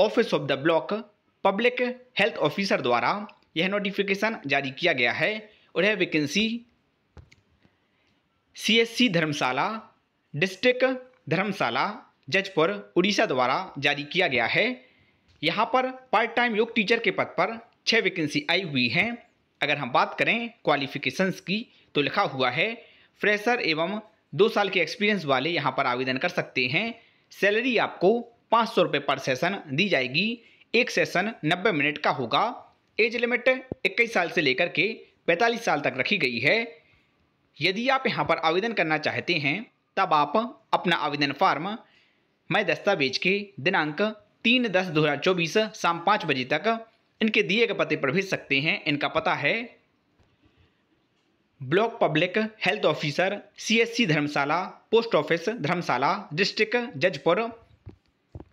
office of the block public health officer द्वारा यह notification जारी किया गया है और यह vacancy CSC Dharmasala district Dharmasala Jajpur Orissa द्वारा जारी किया गया है यहाँ पर पार्ट टाइम योग टीचर के पद पर छः वैकेंसी आई हुई हैं अगर हम बात करें क्वालिफिकेशंस की तो लिखा हुआ है फ्रेशर एवं दो साल के एक्सपीरियंस वाले यहाँ पर आवेदन कर सकते हैं सैलरी आपको पाँच सौ रुपये पर सेशन दी जाएगी एक सेशन नब्बे मिनट का होगा एज लिमिट इक्कीस साल से लेकर के पैंतालीस साल तक रखी गई है यदि आप यहाँ पर आवेदन करना चाहते हैं तब आप अपना आवेदन फार्म मैं दस्तावेज के दिनांक तीन दस दो हज़ार चौबीस शाम पाँच बजे तक इनके दिए गए पते पर भेज सकते हैं इनका पता है block public health officer CSC Dharmasala post office Dharmasala district Jajpur